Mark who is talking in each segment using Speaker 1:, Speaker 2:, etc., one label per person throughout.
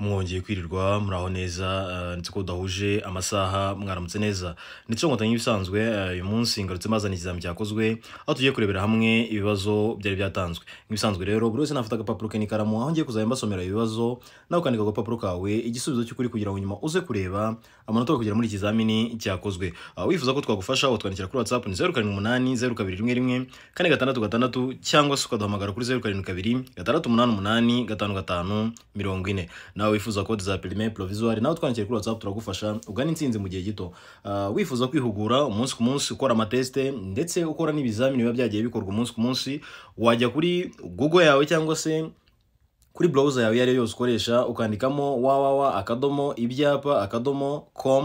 Speaker 1: mwongeye kwirirwa muraho neza eh, ndetse ko udahuje amasaha mwaramutse neza ndetse nkotanyi ibisanzwe eh, uyu munsi ngarutse mazana ikizami cyakozwe aho tugiye kurebera hamwe ibibazo byari byatanzwe nk'ibisanzwe rero buri wese nafata agapapuro ke n'ikaramu aho ngiye kuzajya mbasomera ibibazo nawe ukandika agapapuro kawe igisubizo cy'ukuri kugira ngo nyuma uze kureba amanota kugera muri ikizamini cyakozwe ah, wifuza ko twagufasha utwandikira kuri whatsapp ni zeru karindwi umunani zeru kabiri rimwe rimwe kane gatandatu gatandatu cyangwa se ukaduhamagara kuri zeru karindwi kabiri gatandatu umunani umunani gatanu gatanu mirongo ine nawe nawe wifuza kode za perime provisoire nawe twandikire kuri whatsapp turagufasha ugana intsinzi mu gihe gito ah, wifuza kwihugura umunsi ku munsi ukora amateste ndetse ukora n'ibizamini biba byagiye bikorwa umunsi ku munsi wajya kuri google yawe cyangwa se kuri browser yawe iyo ari yo yose ukoresha ukandikamo www akadomo ibyapa akadomo com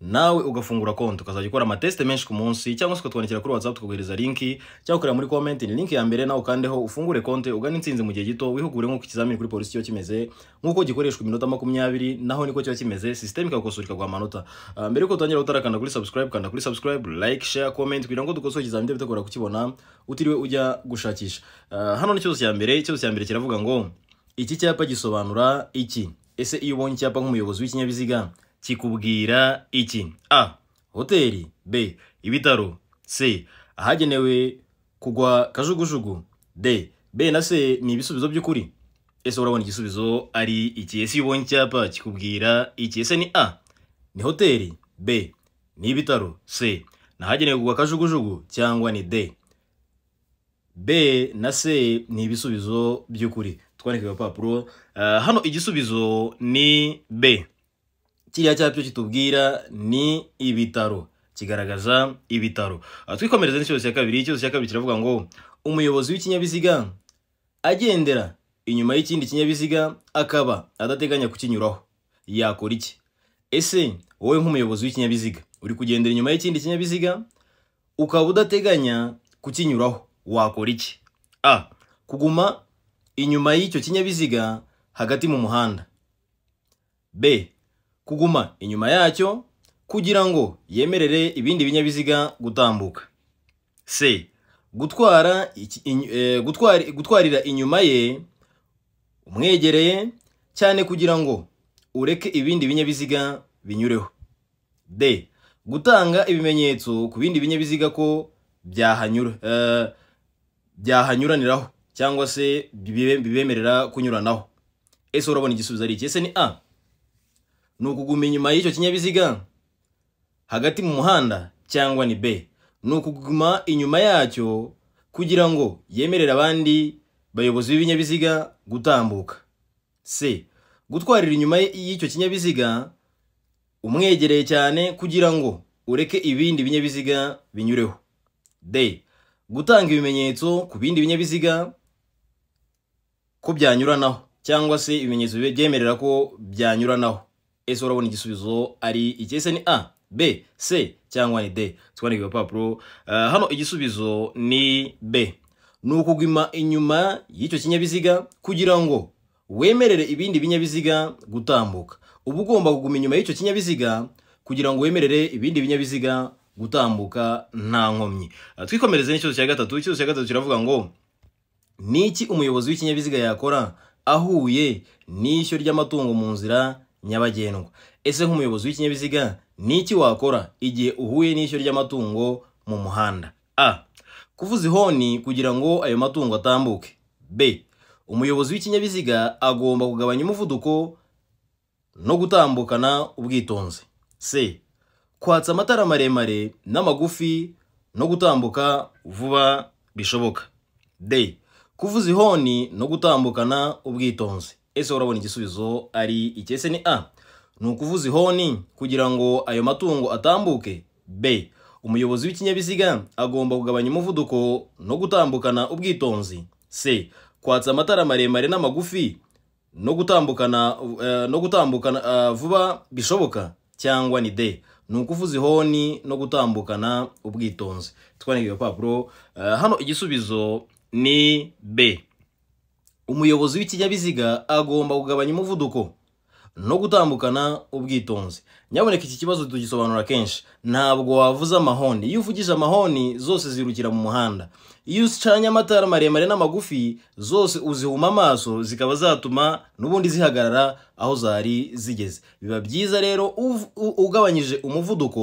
Speaker 1: nawe ugafungura konti ukazajya ukora amatesite menshi ku munsi cyangwa se ukatwandikira kuri watsapu tukohereza linki cyangwa ukareba muri komenti ni linki ya mbere nawe ukandeho ufungure konti ugane insinzi mu gihe gito wihugure nk'uko ikizamini kuri polisi kiba kimeze nk'uko gikoreshwa iminota makumyabiri naho niko kiba kimeze sisiteme ikakosora ikaguha amanota ah, mbere yuko utangira utarakanda kuri subscribe kanda kuri subscribe like share comment kugira ngo dukosore ikizamini bitegura kukibona utiriwe ujya gushakisha ah, hano ni ikibazo cya mbere ikibazo cya mbere kiravuga ngo iki cyapa gisobanura iki ese iyo ubonye icyapa nk'umuyobozi w'ikinyabiziga kikubwira iki a hoteli b ibitaro c ahagenewe kugwa kajugujugu d b na c ni ibisubizo by'ukuri ese urabona igisubizo ari iki si iyo ubonye icyapa kikubwira iki se ni a ni hoteli b ni ibitaro c ni ahagenewe kugwa kajugujugu cyangwa ni d b na c ni ibisubizo by'ukuri twandike ku ah, hano igisubizo ni b kiriya cyapa kitubwira ni ibitaro kigaragaza ibitaro twikomereza n'ikibazo cya kabiri ikibazo cya kabiri kiravuga ngo umuyobozi w'ikinyabiziga agendera inyuma y'ikindi kinyabiziga akaba adateganya kukinyuraho yakora iki ese wowe nk'umuyobozi w'ikinyabiziga uri kugendera inyuma y'ikindi kinyabiziga ukaba udateganya kukinyuraho wakora iki a kuguma inyuma y'icyo kinyabiziga hagati mu muhanda b kuguma inyuma yacyo kugira ngo yemerere ibindi binyabiziga gutambuka se gutwara e, gutwarira inyuma ye umwegereye cyane kugira ngo ureke ibindi binyabiziga binyureho de gutanga ibimenyetso ku bindi binyabiziga ko byahanyura e, byahanyuraniraho cyangwa se bibemerera kunyuranaho ese urabona igisubizo ari iki ese ni a ni ukuguma inyuma y'icyo kinyabiziga hagati mu muhanda cyangwa ni b ni ukuguma inyuma yacyo kugira ngo yemerere abandi bayobozi b'ibinyabiziga gutambuka c gutwarira inyuma y'icyo kinyabiziga umwegereye cyane kugira ngo ureke ibindi binyabiziga binyureho d gutanga ibimenyetso ku bindi binyabiziga ko byanyuranaho cyangwa se ibimenyetso byemerera ko byanyuranaho ese urabona igisubizo ari iki ni a b c cyangwa ni d twandika ibipapuro eh, hano igisubizo ni b ni ukuguma inyuma y'icyo kinyabiziga kugira ngo wemerere ibindi binyabiziga gutambuka uba ugomba kuguma inyuma y'icyo kinyabiziga kugira ngo wemerere ibindi binyabiziga gutambuka nta nkomyi eh, twikomereze n'ikibazo cya gatatu ikibazo cya gatatu kiravuga ngo ni iki umuyobozi w'ikinyabiziga yakora ahuye n'ishyo ry'amatungo mu nzira nyabagendwa ese nk'umuyobozi w'ikinyabiziga ni iki wakora igihe uhuye n'ishyo ry'amatungo mu muhanda a kuvuza ihoni kugira ngo ayo matungo atambuke b umuyobozi w'ikinyabiziga agomba kugabanya umuvuduko no gutambukana ubwitonzi c kwatsa amatara maremare n'amagufi no gutambuka vuba bishoboka d kuvuza ihoni no gutambukana ubwitonzi ese urabona igisubizo ari iki ni a ni ukuvuza ihoni kugira ngo ayo matungo atambuke b umuyobozi w'ikinyabiziga agomba kugabanya umuvuduko no gutambukana ubwitonzi c kwatsa amatara maremare n'amagufi no gutambukana eh, no gutambukana eh, vuba bishoboka cyangwa ni d ni ukuvuza ihoni no gutambukana ubwitonzi twandikiye urupapuro eh, hano igisubizo ni b umuyobozi w'ikinyabiziga agomba kugabanya umuvuduko no gutambukana ubwitonzi nyaboneka iki kibazo tugisobanura kenshi ntabwo wavuze amahoni iyo uvugije amahoni zose zirukira mu muhanda iyo ucanye amatara maremare n'amagufi zose uzihuma amaso zikaba zatuma n'ubundi zihagarara aho zari zigeze biba byiza rero ugabanyije umuvuduko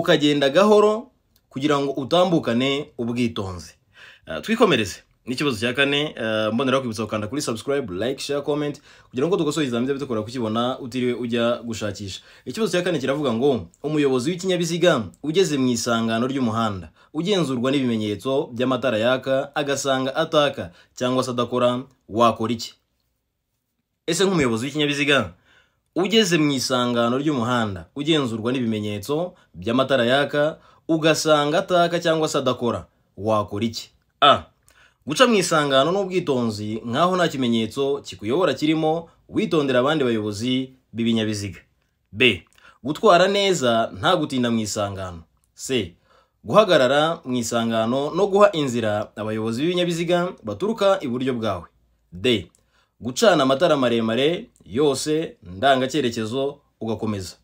Speaker 1: ukagenda gahoro kugira ngo utambukane ubwitonzi eh, twikomereze n'ikibazo cya kane eh, mboneraho kwibutsa gukanda kuri subscribe like share comment kugira ngo dukosoye ibizamini dukora kukibona utiriwe ujya gushakisha ikibazo cya kane kiravuga ngo umuyobozi w'ikinyabiziga ugeze mu isangano ry'umuhanda ugenzurwa n'ibimenyetso by'amatara yaka agasanga ataka cyangwa se adakora wakora iki ese nk'umuyobozi w'ikinyabiziga ugeze mu isangano ry'umuhanda ugenzurwa n'ibimenyetso by'amatara yaka ugasanga ataka cyangwa se adakora wakora iki a guca mu isangano n'ubwitonzi nk'aho nta kimenyetso kikuyobora kirimo witondera abandi bayobozi b'ibinyabiziga b gutwara neza nta gutinda mu isangano c guhagarara mu isangano no guha inzira abayobozi b'ibinyabiziga baturuka iburyo bwawe d gucana amatara maremare yose ndangacyerekezo ugakomeza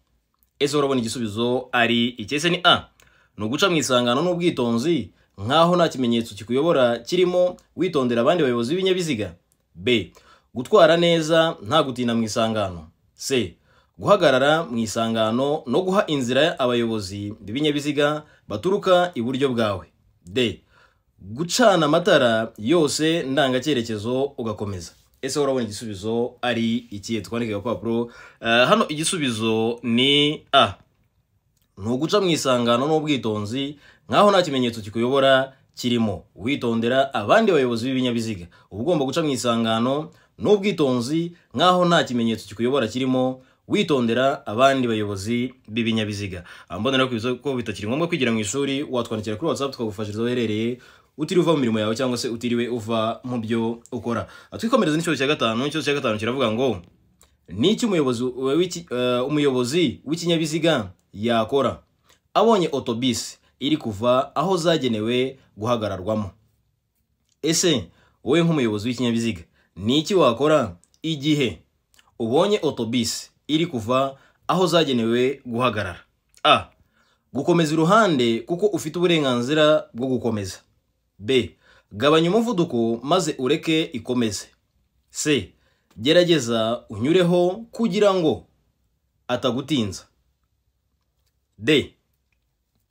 Speaker 1: ese urabona igisubizo ari ikese ni a ni uguca mu isangano n'ubwitonzi nk'aho nta kimenyetso kikuyobora kirimo witondera abandi bayobozi b'ibinyabiziga b gutwara neza nta gutinda mu isangano c guhagarara mu isangano no guha inzira abayobozi b'ibinyabiziga baturuka iburyo bwawe d gucana amatara yose ndangacyerekezo ugakomeza ese urabona igisubizo ari ikihe twandike agapapuro eh, hano igisubizo ni a ni uguca mu isangano n'ubwitonzi nk'aho nta kimenyetso kikuyobora kirimo witondera abandi bayobozi b'ibinyabiziga uba ugomba guca mu isangano n'ubwitonzi nk'aho nta kimenyetso kikuyobora kirimo witondera abandi bayobozi b'ibinyabiziga mbonera ko bitakiri ngombwa kwigira mu ishuri watwandikira kuri watsapu tukagufashiriza aho uherereye utiriwe uva mu mirimo yawe cyangwa se utiriwe uva mu byo ukora twikomereze n'ikibazo cya gatanu ikibazo cya gatanu kiravuga ngo ni iki eh, umuyobozi w'ikinyabiziga yakora abonye otobisi iri kuva aho zagenewe guhagararwamo ese wowe nk'umuyobozi w'ikinyabiziga ni iki wakora igihe ubonye otobisi iri kuva aho zagenewe guhagarara a gukomeza iruhande kuko ufite uburenganzira bwo gukomeza b gabanya umuvuduko maze ureke ikomeze c gerageza unyureho kugira ngo atagutinza d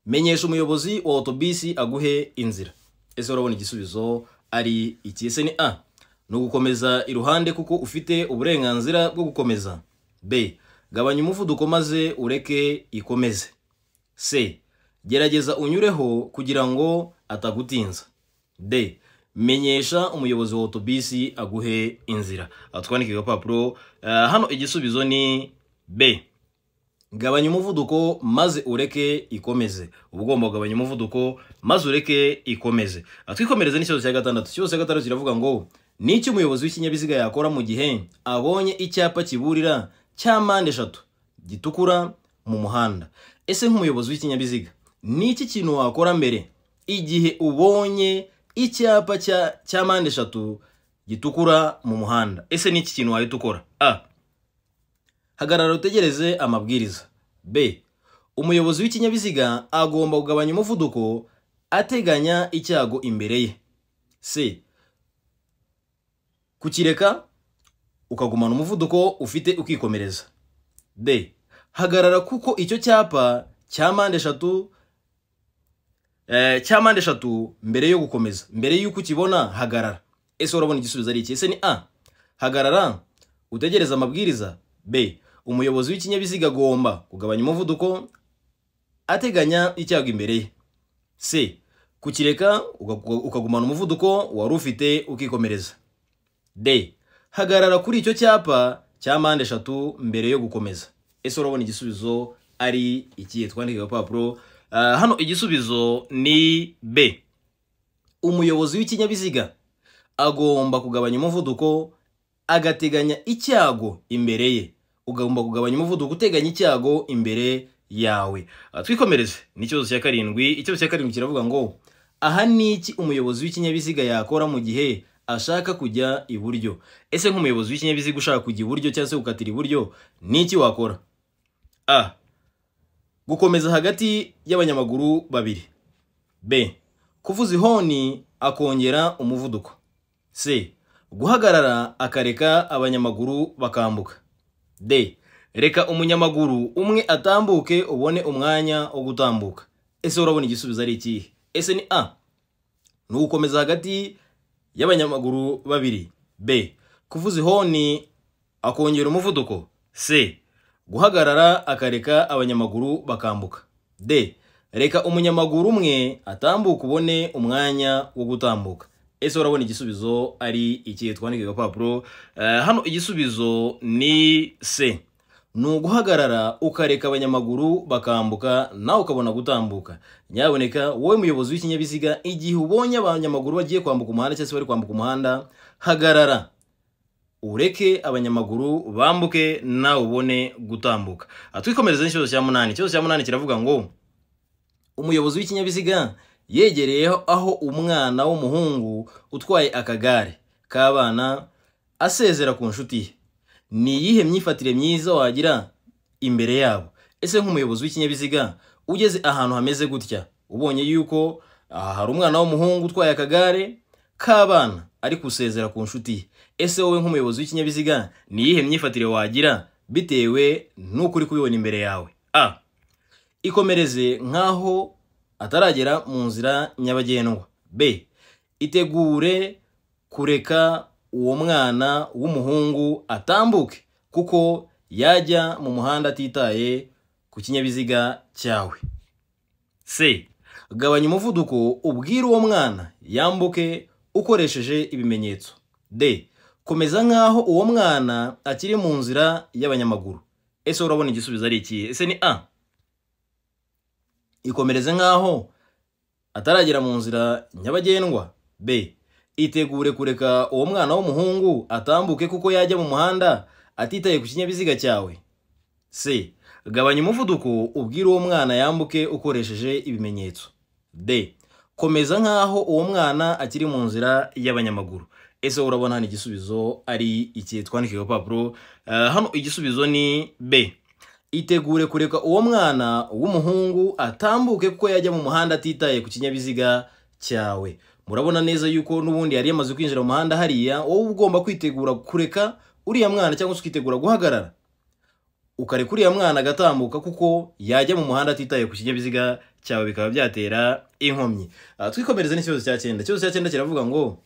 Speaker 1: menyesha umuyobozi wa otobisi aguhe inzira ese urabona igisubizo ari iki ese ni a ni ugukomeza iruhande kuko ufite uburenganzira bwo gukomeza b gabanya umuvuduko maze ureke ikomeze c gerageza unyureho kugira ngo atagutinza d menyesha umuyobozi wa otobisi aguhe inzira twandike igapapuro eh, hano igisubizo ni b gabanya umuvuduko maze ureke ikomeze uba ugomba kugabanya umuvuduko maze ureke ikomeze twikomereze n'ikibazo cya gatandatu ikibazo cya gatandatu kiravuga ngo ni iki umuyobozi w'ikinyabiziga yakora mu gihe abonye icyapa kiburira cya mpande eshatu gitukura mu muhanda ese nk'umuyobozi w'ikinyabiziga ni iki kintu wakora mbere igihe ubonye icyapa cya mpande eshatu gitukura mu muhanda ese ni kintu wahita ukora a hagarara utegereze amabwiriza b umuyobozi w'ikinyabiziga agomba kugabanya umuvuduko ateganya icyago imbere ye c kukireka ukagumana umuvuduko ufite ukikomereza d hagarara kuko icyo cyapa cya mpande eshatu eh, cya mpande eshatu mbere yo gukomeza mbere y'uko ukibona hagarara ese urabona igisubizo ari iki ese ni a hagarara utegereza amabwiriza b umuyobozi w'ikinyabiziga agomba kugabanya umuvuduko ateganya icyago imbere ye c kukireka ukagumana umuvuduko wari ufite ukikomereza d hagarara kuri icyo cyapa cya mpande eshatu mbere yo gukomeza ese urabona igisubizo ari ikihe twandike agapapuro ah, hano igisubizo ni b umuyobozi w'ikinyabiziga agomba kugabanya umuvuduko agateganya icyago imbere ye ugomba kugabanya umuvuduko uteganya icyago imbere yawe ah, twikomereze n'ikibazo cya karindwi ikibazo cya karindwi kiravuga ngo aha ni iki umuyobozi w'ikinyabiziga yakora mu gihe ashaka kujya iburyo ese nk'umuyobozi w'ikinyabiziga ushaka kujya iburyo cyangwa se gukatira iburyo ni iki wakora a gukomeza hagati y'abanyamaguru babiri b kuvuza ihoni akongera umuvuduko c guhagarara akareka abanyamaguru bakambuka de reka umunyamaguru umwe atambuke ubone umwanya wo gutambuka ese urabona igisubizo ari ikihe ese ni a ni ugukomeza hagati y'abanyamaguru babiri b kuvuza ihoni akongera umuvuduko c guhagarara akareka abanyamaguru bakambuka d reka umunyamaguru umwe atambuke ubone umwanya wo gutambuka ese urabona igisubizo ari iki twandika agapapuro eh, hano igisubizo ni se ni uguhagarara ukareka abanyamaguru bakambuka nawe ukabona gutambuka nyaboneka wowe muyobozi w'ikinyabiziga igihe ubonye abanyamaguru bagiye kwambuka umuhanda cyangwa se bari kwambuka umuhanda hagarara ureke abanyamaguru bambuke nawe ubone gutambuka ah, twikomereze n'ikibazo cya munani ikibazo cya munani kiravuga ngo umuyobozi w'ikinyabiziga yegereye aho umwana w'umuhungu utwaye akagare k'abana asezera ku nshuti ye ni iyihe myifatire myiza wagira imbere yabo ese nk'umuyobozi w'ikinyabiziga ugeze ahantu hameze gutya ubonye yuko aha hari umwana w'umuhungu utwaye akagare k'abana ari gusezera ku nshuti ye ese wowe nk'umuyobozi w'ikinyabiziga ni iyihe myifatire wagira bitewe n'uko uri kubibona imbere yawe a ikomereze nk'aho ataragera mu nzira nyabagendwa b itegure kureka uwo mwana w'umuhungu atambuke kuko yajya mu muhanda atitaye ku kinyabiziga cyawe c gabanya umuvuduko ubwire uwo mwana yambuke ukoresheje ibimenyetso d komeza nk'aho uwo mwana akiri mu nzira y'abanyamaguru ese urabona igisubizo ari iki ese ni a ikomereze nk'aho ataragera mu nzira nyabagendwa b itegure kureka uwo mwana w'umuhungu atambuke kuko yajya mu muhanda atitaye ku kinyabiziga cyawe c gabanya umuvuduko ubwire uwo mwana yambuke ukoresheje ibimenyetso d komeza nk'aho uwo mwana akiri mu nzira y'abanyamaguru ese urabona hano igisubizo ari iki twandike ku papuro eh, hano igisubizo ni b itegure kureka uwo mwana w'umuhungu atambuke kuko yajya mu muhanda atitaye ku kinyabiziga cyawe murabona neza yuko n'ubundi yari yamaze kwinjira mu muhanda hariya wowe ugomba kwitegura kureka uriya mwana cyangwa se ukitegura guhagarara ukareka uriya mwana agatambuka kuko yajya mu muhanda atitaye ku kinyabiziga cyawe bikaba byatera inkomyi ah, twikomereze n'ikibazo cya cyenda ikibazo cya cyenda kiravuga ngo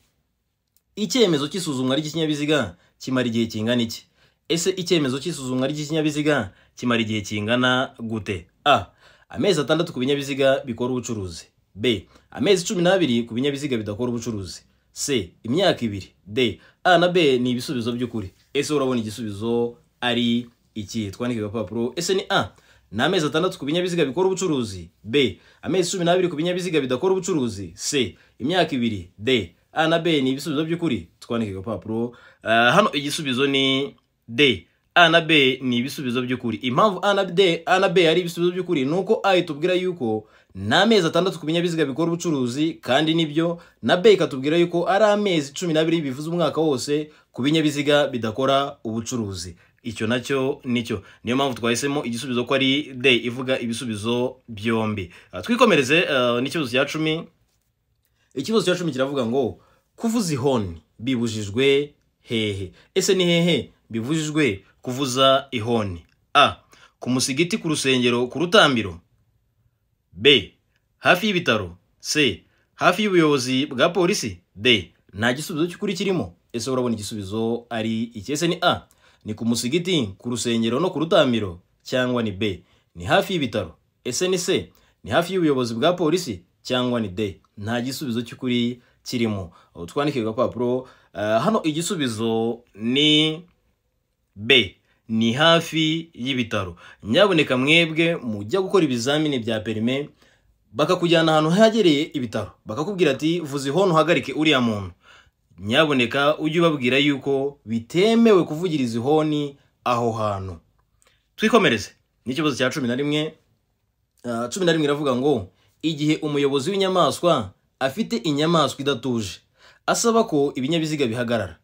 Speaker 1: icyemezo cy'isuzumwa ry'ikinyabiziga kimara igihe kingana iki ese icyemezo cy'isuzumwa ry'ikinyabiziga kimara igihe kingana gute a amezi atandatu ku binyabiziga bikora ubucuruzi b amezi cumi n'abiri ku binyabiziga bidakora ubucuruzi c imyaka ibiri d a na b ni ibisubizo by'ukuri ese urabona igisubizo ari iki twandike agapapuro ese ni a ni amezi atandatu ku binyabiziga bikora ubucuruzi b amezi cumi n'abiri ku binyabiziga bidakora ubucuruzi c imyaka ibiri d a na b ni ibisubizo by'ukuri twandike agapapuro ah, hano igisubizo ni d a na b ni ibisubizo by'ukuri impamvu a na b ari ibisubizo by'ukuri ni uko a itubwira yuko ni amezi atandatu ku binyabiziga bikora ubucuruzi kandi nibyo na b ikatubwira yuko ari amezi cumi n'abiri bivuze umwaka wose ku binyabiziga bidakora ubucuruzi icyo nacyo nicyo niyo mpamvu twahisemo igisubizo ko ari d ivuga ibisubizo byombi ah, twikomereze ah, n'ikibazo cya cumi ikibazo cya cumi kiravuga ngo kuvuza ihoni bibujijwe hehe ese ni hehe bibujijwe kuvuza ihoni a ku musigiti ku rusengero ku rutambiro b hafi y'ibitaro c hafi y'ubuyobozi bwa polisi d nta gisubizo cy'ukuri kirimo ese urabona igisubizo ari icyese ni a ni ku musigiti ku rusengero no ku rutambiro cyangwa ni b ni hafi y'ibitaro ese ni c ni hafi y'ubuyobozi bwa polisi cyangwa ni d nta gisubizo cy'ukuri kirimo twandike ku eh, hano igisubizo ni b ni hafi y'ibitaro nyaboneka mwebwe mujya gukora ibizamini bya perime bakakujyana ahantu hegereye ibitaro bakakubwira ati vuze hano uhagarike uriya muntu nyaboneka ujye ubabwira yuko bitemewe kuvugiriza ihoni aho hantu twikomereze n'ikibazo cya cumi na rimwe ah, cumi na rimwe iravuga ngo igihe umuyobozi w'inyamaswa afite inyamaswa idatuje asaba ko ibinyabiziga bihagarara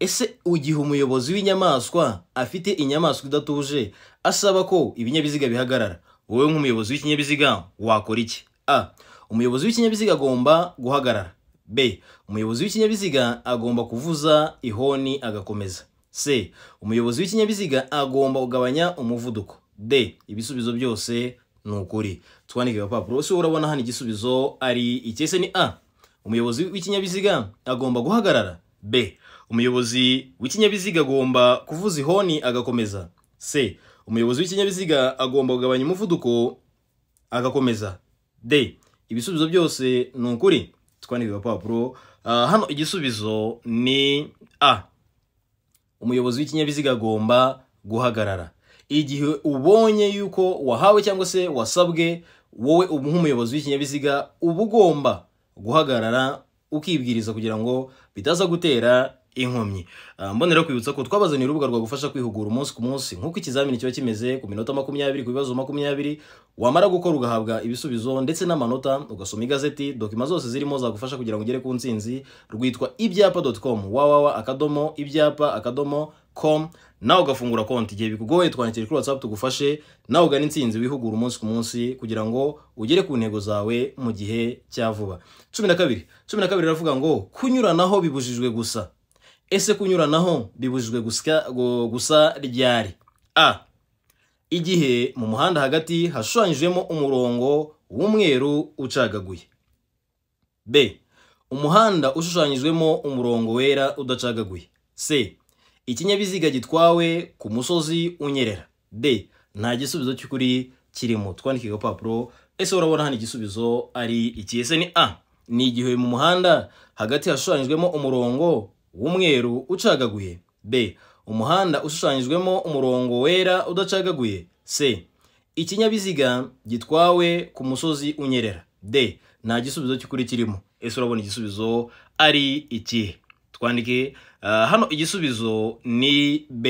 Speaker 1: ese igihe umuyobozi w'inyamaswa afite inyamaswa idatuje asaba ko ibinyabiziga bihagarara wowe nk'umuyobozi w'ikinyabiziga wakora iki a umuyobozi w'ikinyabiziga agomba guhagarara b umuyobozi w'ikinyabiziga agomba kuvuza ihoni agakomeza c umuyobozi w'ikinyabiziga agomba kugabanya umuvuduko d ibisubizo byose ni ukuri twandike agapapuro si urabona hano igisubizo ari ikese ni a umuyobozi w'ikinyabiziga agomba guhagarara b umuyobozi w'ikinyabiziga agomba kuvuza ihoni agakomeza c umuyobozi w'ikinyabiziga agomba kugabanya umuvuduko agakomeza d ibisubizo byose ni ukuri twandika agapapuro ah, hano igisubizo ni a umuyobozi w'ikinyabiziga agomba guhagarara igihe ubonye yuko wahawe cyangwa se wasabwe wowe nk'umuyobozi w'ikinyabiziga uba ugomba guhagarara ukibwiriza kugira ngo bitaza gutera inkomyi ah, mbonera kwibutsa ko twabazaniye urubuga rwagufasha kwihugura umunsi ku munsi nk'uko ikizamini kiba kimeze ku minota makumyabiri ku bibazo makumyabiri wamara gukora ugahabwa ibisubizo ndetse n'amanota ugasoma igazeti dokima zose zirimo zagufasha kugira ngo ugere ku ntsinzi rwitwa ibyapa doti komu wawawa akadomo ibyapa akadomo komu nawe ugafungura konti igihe bikugoye twandikire kuri watsapu tugufashe nawe ugana insinzi wihugura umunsi ku munsi kugira ngo ugere ku ntego zawe mu gihe cya vuba cumi na kabiri cumi na kabiri iravuga ngo kunyuranaho bibujijwe gusa ese kunyuranaho bibujijwe gusa ryari a igihe mu muhanda hagati hashushanyijemo umurongo w'umweru ucagaguye b umuhanda ushushanyijwemo umurongo wera udacagaguye c ikinyabiziga gitwawe ku musozi unyerera d nta gisubizo cy'ukuri kirimo twandike agapapuro ese urabona hano igisubizo ari iki ese ni a ni igihe mu muhanda hagati hashushanyijwemo umurongo w'umweru ucagaguye b umuhanda ushushanyijwemo umurongo wera udacagaguye c ikinyabiziga gitwawe ku musozi unyerera d nta gisubizo cy'ukuri kirimo ese urabona igisubizo ari ikihe twandike uh, hano igisubizo ni b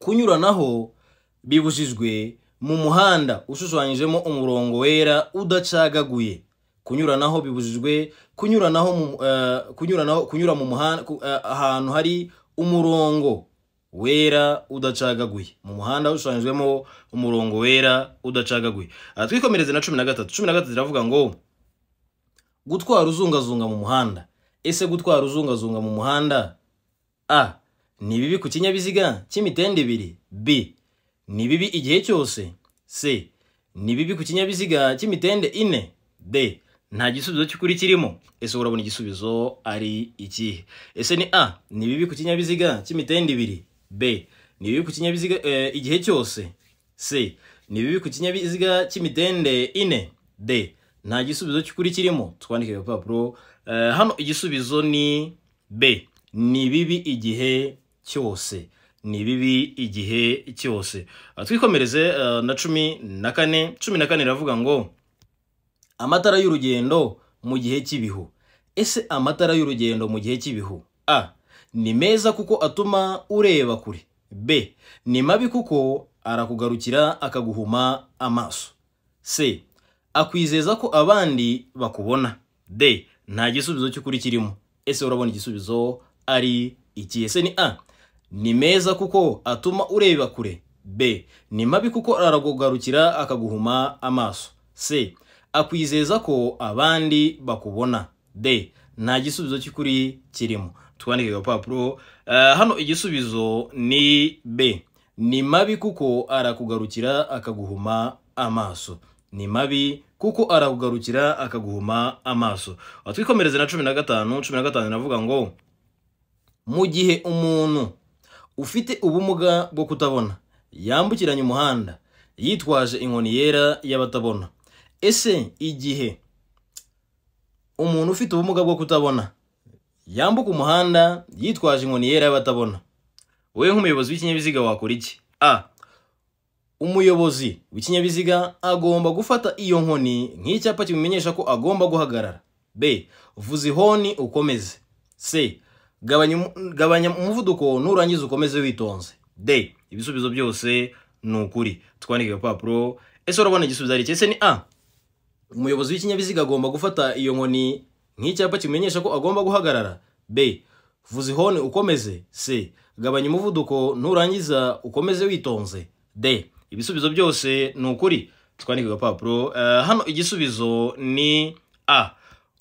Speaker 1: kunyuranaho bibujijwe mu muhanda ushushanyijemo umurongo wera udacagaguye kunyuranaho bibujijwe kunyuranaho eh, kunyuranaho kunyura mu muhanda eh, ahantu hari umurongo wera udacagaguye mu muhanda ushushanyijwemo umurongo wera udacagaguye ah, twikomereze na cumi na gatatu cumi na gatatu iravuga ngo gutwara uzungazunga mu muhanda ese gutwara uzungazunga mu muhanda a ni bibi ku kinyabiziga cy'imitende ibiri b ni bibi igihe cyose c ni bibi ku kinyabiziga cy'imitende ine d nta gisubizo cy'ukuri kirimo ese urabona igisubizo ari ikihe ese ni a ni bibi ku kinyabiziga cy'imitende ibiri b ni bibi ku kinyabiziga eh, igihe cyose c ni bibi ku kinyabiziga cy'imitende ine d nta gisubizo cy'ukuri kirimo twandike agapapuro eh, hano igisubizo ni b ni bibi igihe cyose ni bibi igihe cyose ah, twikomereze eh, na cumi na kane cumi na kane iravuga ngo amatara y'urugendo mu gihe cy'ibihu ese amatara y'urugendo mu gihe cy'ibihu a ni meza kuko atuma ureba kure b ni mabi kuko arakugarukira akaguhuma amaso c akwizeza ko abandi bakubona d nta gisubizo cy'ukuri kirimo ese urabona igisubizo ari iki ese ni a ni meza kuko atuma ureba kure b ni mabi kuko aragugarukira akaguhuma amaso c akwizeza ko abandi bakubona de nta gisubizo cy'ukuri kirimo twandike agapapuro eh, hano igisubizo ni b ni mabi kuko arakugarukira akaguhuma amaso ni mabi kuko arakugarukira akaguhuma amaso twikomereze na cumi na gatanu cumi na gatanu navuga ngo mu gihe umuntu ufite ubumuga bwo kutabona yambukiranya umuhanda yitwaje inkoni yera y'abatabona ese igihe umuntu ufite ubumuga bwo kutabona yambuka umuhanda yitwaje inkoni yera y'abatabona wowe nk'umuyobozi w'ikinyabiziga wakora iki a umuyobozi w'ikinyabiziga agomba gufata iyo nkoni nk'icyapa kimumenyesha ko agomba guhagarara b vuza ihoni ukomeze c gabanya umuvuduko nurangiza ukomeze witonze d ibisubizo byose ni ukuri twandike agapapuro ese urabona igisubizo ari ese ni a umuyobozi w'ikinyabiziga agomba gufata iyo nkoni nk'icyapa kimenyesha ko agomba guhagarara b vuza ihoni ukomeze c gabanya umuvuduko nturangiza ukomeze witonze d ibisubizo byose ni ukuri twandika agapapuro eh, hano igisubizo ni a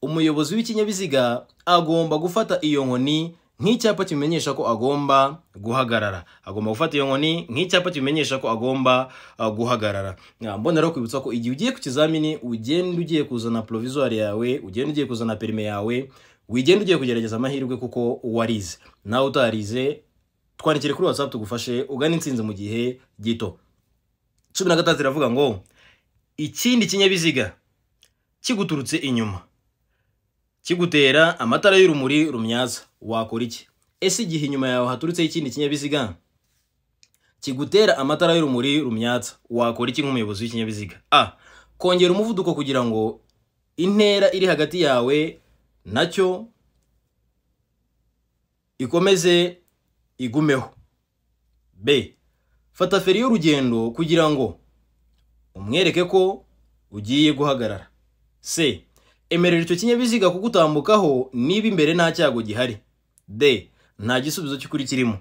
Speaker 1: umuyobozi w'ikinyabiziga agomba gufata iyo nkoni nk'icyapa kimenyesha ko agomba guhagarara agomba gufata iyo nkoni nk'icyapa kimenyesha ko agomba uh, guhagarara mbona kwibutsa ko igihe ugiye ku kizamini ugenda ugiye kuzana porovizuwari yawe ugenda ugiye kuzana perime yawe wigenda ugiye kugerageza amahirwe kuko warize nawe utarize twandikire kuri watsapu tugufashe ugana insinzi mu gihe gito cumi na gatandatu iravuga ngo ikindi kinyabiziga kiguturutse inyuma kigutera amatara y'urumuri rumyaza wakora iki ese igihe inyuma yawe haturutseho ikindi kinyabiziga kigutera amatara y'urumuri rumyatsa wakora iki nk'umuyobozi w'ikinyabiziga a kongera umuvuduko kugira ngo intera iri hagati yawe nacyo ikomeze igumeho b fata feri y'urugendo kugira ngo umwereke ko ugiye guhagarara c emerera icyo kinyabiziga kugutambukaho niba imbere nta cyago gihari de nta gisubizo cy'ukuri kirimo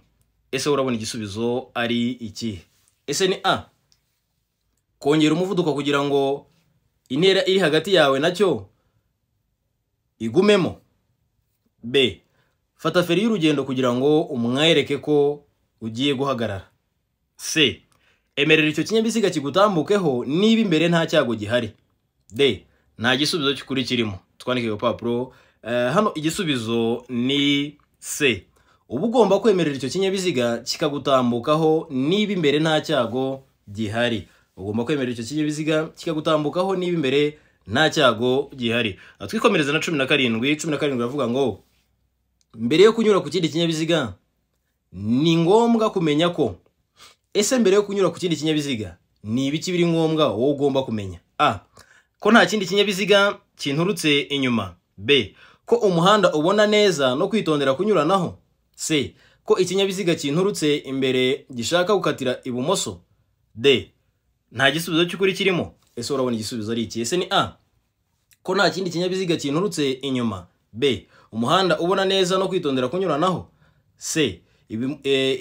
Speaker 1: ese urabona igisubizo ari iki ese ni a kongera umuvuduko kugira ngo intera iri hagati yawe nacyo igumemo b fata feri y'urugendo kugira ngo umwereke ko ugiye guhagarara c emerera icyo kinyabiziga kigutambukeho niba imbere nta cyago gihari d nta gisubizo cy'ukuri kirimo twandike ku rupapuro eh, hano igisubizo ni se uba ugomba kwemerera icyo kinyabiziga kikagutambukaho niba imbere nta cyago gihari ugomba kwemerera icyo kinyabiziga kikagutambukaho niba imbere nta cyago gihari twikomereza na cumi na karindwi cumi na karindwi baravuga ngo mbere yo kunyura ku kindi kinyabiziga ni ngombwa kumenya ko ese mbere yo kunyura ku kindi kinyabiziga ni ibiki biri ngombwa wowe ugomba kumenya a ko nta kindi kinyabiziga kinturutse inyuma b ko umuhanda ubona neza no kwitondera kunyuranaho c ko ikinyabiziga kinturutse imbere gishaka gukatira ibumoso d nta gisubizo cy'ukuri kirimo ese urabona igisubizo ari iki ese ni a ko nta kindi kinyabiziga kinturutse inyuma b umuhanda ubona neza no kwitondera kunyuranaho c e,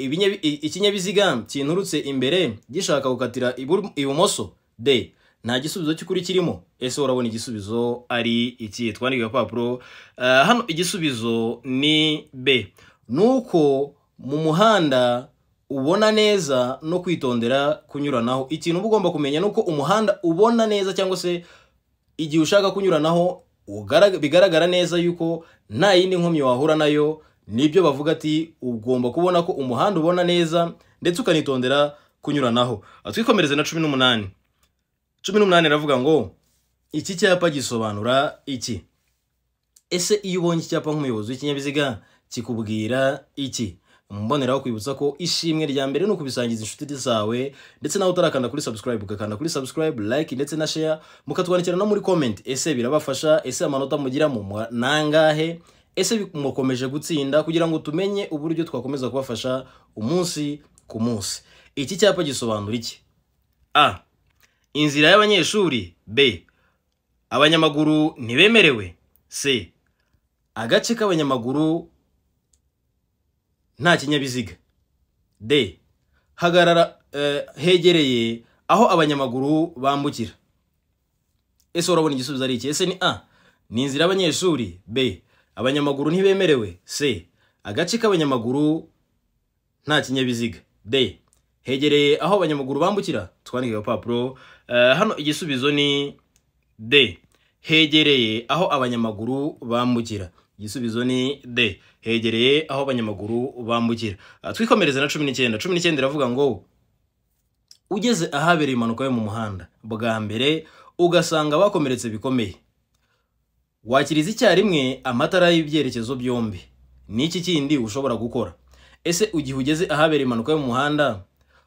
Speaker 1: ikinyabiziga kinturutse imbere gishaka gukatira ibumoso d nta gisubizo cy'ukuri kirimo ese urabona igisubizo ari iki twandika agapapuro eh, hano igisubizo ni b ni uko mu muhanda ubona neza no kwitondera kunyuranaho ikintu uba ugomba kumenya ni uko umuhanda ubona neza cyangwa se igihe ushaka kunyuranaho bigaragara neza yuko nta yindi nkomyi wahura nayo nibyo bavuga ati ugomba kubona ko umuhanda ubona neza ndetse ukanitondera kunyuranaho twikomereze na cumi n'umunani cumi n'umunani iravuga ngo iki cyapa gisobanura iki ese iyo ubonye icyapa nk'umuyobozi w'ikinyabiziga kikubwira iki mbonera mboneraho kwibutsa ko ishimwe rya mbere ni ukubisangiza inshuti zawe ndetse nawe utarakanda kuri subscribe ugakanda kuri subscribe like ndetse na share mukatwandikira no muri comment ese birabafasha ese amanota mugira mu nangahe ese mukomeje gutsinda kugira ngo tumenye uburyo twakomeza kubafasha umunsi ku munsi iki cyapa gisobanura iki a inzira y'abanyeshuri b abanyamaguru ntibemerewe c agace k'abanyamaguru nta kinyabiziga d hagarara eh, hegereye aho abanyamaguru bambukira ese urabona igisubizo ari iki ese ni a ni inzira y'abanyeshuri b abanyamaguru ntibemerewe c agace k'abanyamaguru nta kinyabiziga d hegereye aho abanyamaguru bambukira twandike agapapuro Eh, hano igisubizo ni d hegereye aho abanyamaguru bambukira igisubizo ni d hegereye aho abanyamaguru bambukira ah, twikomereze na cumi n'icyenda cumi n'icyenda iravuga ngo ugeze ahabereye impanuka yo mu muhanda bwa mbere ugasanga bakomeretse bikomeye wakiriza icyarimwe amatara y'ibyerekezo byombi Ni iki kindi ushobora gukora ese igihe ugeze ahabereye impanuka yo mu muhanda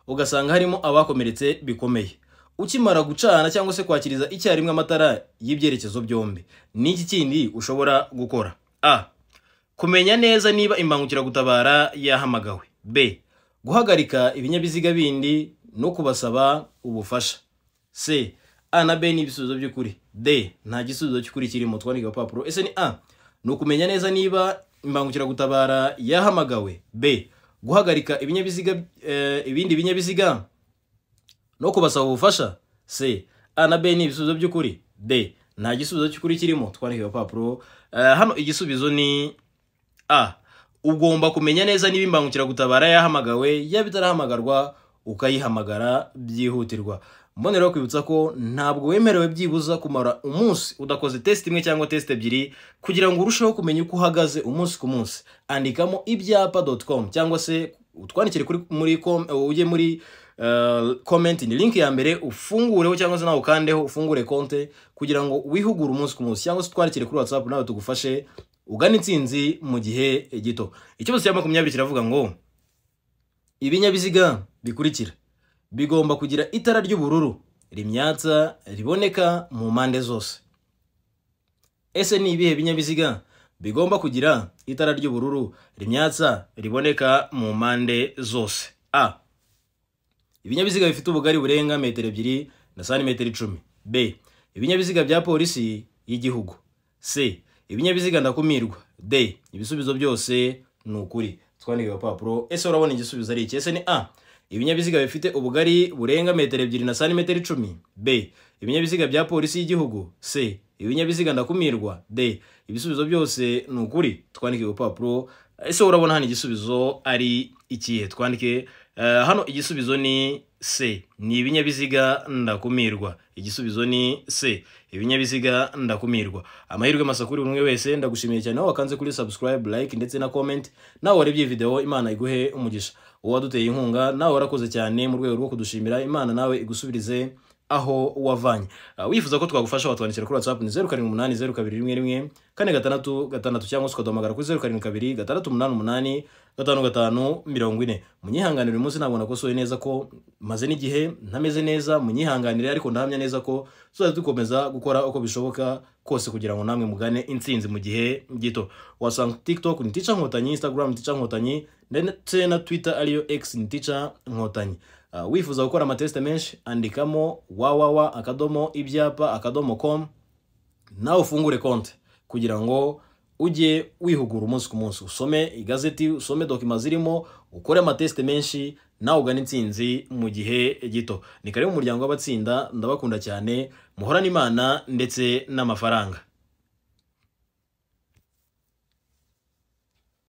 Speaker 1: ugasanga harimo abakomeretse bikomeye ukimara gucana cyangwa se kwakiriza icyarimwe amatara y'ibyerekezo byombi ni iki kindi ushobora gukora a kumenya neza niba imbangukiragutabara yahamagawe b guhagarika ibinyabiziga bindi no kubasaba ubufasha c a na b ni ibisubizo by'ukuri d nta gisubizo cy'ukuri kirimo twandika agapapuro ese ni a ni ukumenya neza niba imbangukiragutabara yahamagawe b guhagarika ibinyabiziga eh, ibindi binyabiziga no kubasaba ubufasha c a na b ni ibisubizo by'ukuri d nta gisubizo cy'ukuri kirimo twandikira urupapuro eh, hano igisubizo ni a ugomba kumenya neza niba imbangukiragutabara yahamagawe yaba itarahamagarwa ukayihamagara byihutirwa mboneraho kwibutsa ko ntabwo wemerewe byibuza kumara umunsi udakoze tesite imwe cyangwa tesite ebyiri kugira ngo urusheho kumenya uko uhagaze umunsi ku munsi andikamo ibyapa doti komu cyangwa se utwandikire muri eh, ujye muri komenti eh, ni linki ya mbere ufungureho cyangwa se nawe ukandeho ufungure konte kugira ngo wihugure umunsi ku munsi cyangwa se utwandikire kuri watsapu nawe tugufashe ugana intsinzi mu gihe gito ikibazo cya makumyabiri kiravuga ngo ibinyabiziga bikurikira bigomba kugira itara ry'ubururu rimyatsa riboneka mu mpande zose ese ni ibihe binyabiziga bigomba kugira itara ry'ubururu rimyatsa riboneka mu mpande zose a ibinyabiziga bifite ubugari burenga metero ebyiri na santimetero icumi b ibinyabiziga bya polisi y'igihugu c ibinyabiziga ndakumirwa d ibisubizo byose ni ukuri twandika agapapuro ese urabona igisubizo ari iki ese ni a ibinyabiziga bifite ubugari burenga metero ebyiri na santimetero icumi b ibinyabiziga bya polisi y'igihugu c ibinyabiziga ndakumirwa d ibisubizo byose ni ukuri twandike ku ese urabona hano igisubizo ari ikihe twandike Eh, hano igisubizo ni c ni ibinyabiziga ndakumirwa igisubizo ni c ibinyabiziga ndakumirwa amahirwe masa umwe wese ndagushimiye cyane aho wakanze kuri subscribe like ndetse na comment nawe warebye iyi video imana iguhe umugisha uwaduteye inkunga nawe warakoze cyane mu rwego rwo kudushimira imana nawe igusubirize aho wavanye ah, wifuza ko twagufasha watwandikira kuri watsapu ni zeru karindwi umunani zeru kabiri rimwe rimwe kane gatandatu gatandatu cyangwa se ukaduhamagara kuri zeru karindwi kabiri gatandatu umunani umunani gatanu gatanu mirongo ine munyihanganire uyu munsi ntabwo nakosoye neza ko maze n'igihe ntameze neza munyihanganire ariko ndahamya neza ko tuzajya dukomeza gukora uko bishoboka kose kugira ngo namwe mugane insinzi mu gihe gito wasanga tiktok ni tica nkotanyi instagram ni nkotanyi ndetse na twitter ariyo x ni nkotanyi Uh, wifuza gukora amatesite menshi andikamo wawawa akadomo ibyapa akadomo com nawe ufungure konti kugira ngo ujye wihugura umunsi ku munsi usome igazeti usome dokima zirimo ukore amateste menshi nawe ugana insinzi mu gihe gito ni kare mu w'abatsinda ndabakunda cyane muhorane imana ndetse n'amafaranga